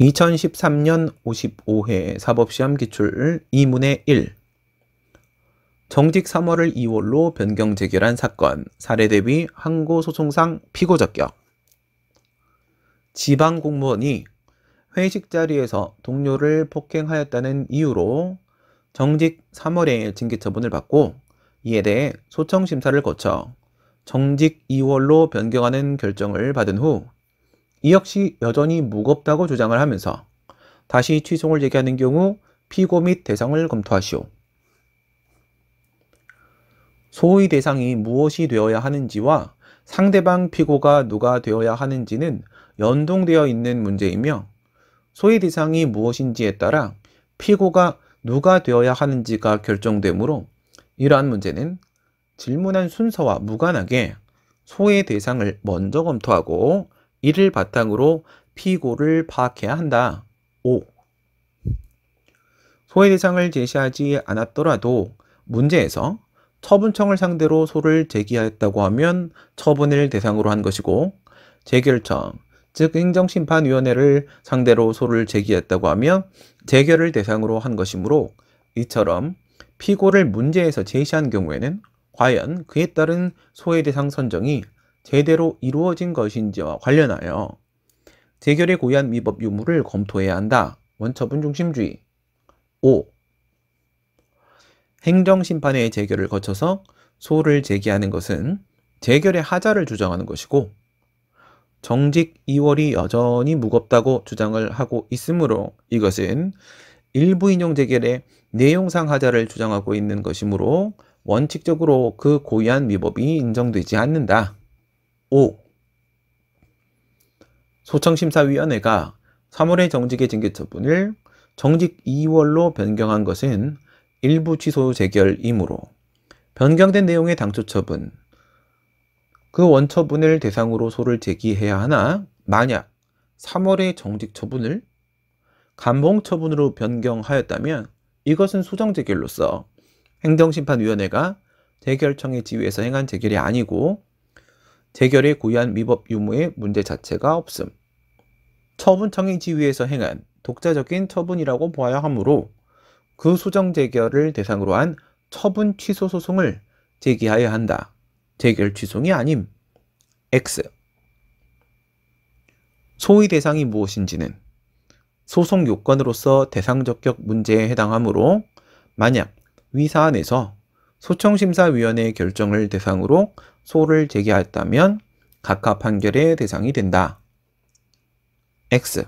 2013년 55회 사법시험 기출 2문의 1 정직 3월을 2월로 변경 재결한 사건 사례 대비 항고 소송상 피고 적격 지방 공무원이 회식 자리에서 동료를 폭행하였다는 이유로 정직 3월에 징계 처분을 받고 이에 대해 소청 심사를 거쳐 정직 2월로 변경하는 결정을 받은 후이 역시 여전히 무겁다고 주장을 하면서 다시 취소를 얘기하는 경우 피고 및 대상을 검토하시오. 소의 대상이 무엇이 되어야 하는지와 상대방 피고가 누가 되어야 하는지는 연동되어 있는 문제이며 소의 대상이 무엇인지에 따라 피고가 누가 되어야 하는지가 결정되므로 이러한 문제는 질문한 순서와 무관하게 소의 대상을 먼저 검토하고 이를 바탕으로 피고를 파악해야 한다. 5. 소외 대상을 제시하지 않았더라도 문제에서 처분청을 상대로 소를 제기하였다고 하면 처분을 대상으로 한 것이고 재결청, 즉 행정심판위원회를 상대로 소를 제기했다고 하면 재결을 대상으로 한 것이므로 이처럼 피고를 문제에서 제시한 경우에는 과연 그에 따른 소외 대상 선정이 제대로 이루어진 것인지와 관련하여 재결에 고의한 위법 유무를 검토해야 한다. 원처분 중심주의 5. 행정심판의 재결을 거쳐서 소를 제기하는 것은 재결의 하자를 주장하는 것이고 정직 2월이 여전히 무겁다고 주장을 하고 있으므로 이것은 일부 인용 재결의 내용상 하자를 주장하고 있는 것이므로 원칙적으로 그 고의한 위법이 인정되지 않는다. 5. 소청심사위원회가 3월의 정직의 징계 처분을 정직 2월로 변경한 것은 일부 취소 재결이므로 변경된 내용의 당초 처분, 그 원처분을 대상으로 소를 제기해야 하나 만약 3월의 정직 처분을 감봉 처분으로 변경하였다면 이것은 소정 재결로서 행정심판위원회가 재결청의 지위에서 행한 재결이 아니고 재결의 고의한 위법 유무의 문제 자체가 없음. 처분청의 지위에서 행한 독자적인 처분이라고 보아야 하므로 그 소정 재결을 대상으로 한 처분 취소 소송을 제기하여야 한다. 재결 취소이 아님. X. 소위 대상이 무엇인지는 소송 요건으로서 대상 적격 문제에 해당하므로 만약 위 사안에서 소청심사위원회의 결정을 대상으로 소를 제기하였다면 각하 판결의 대상이 된다. X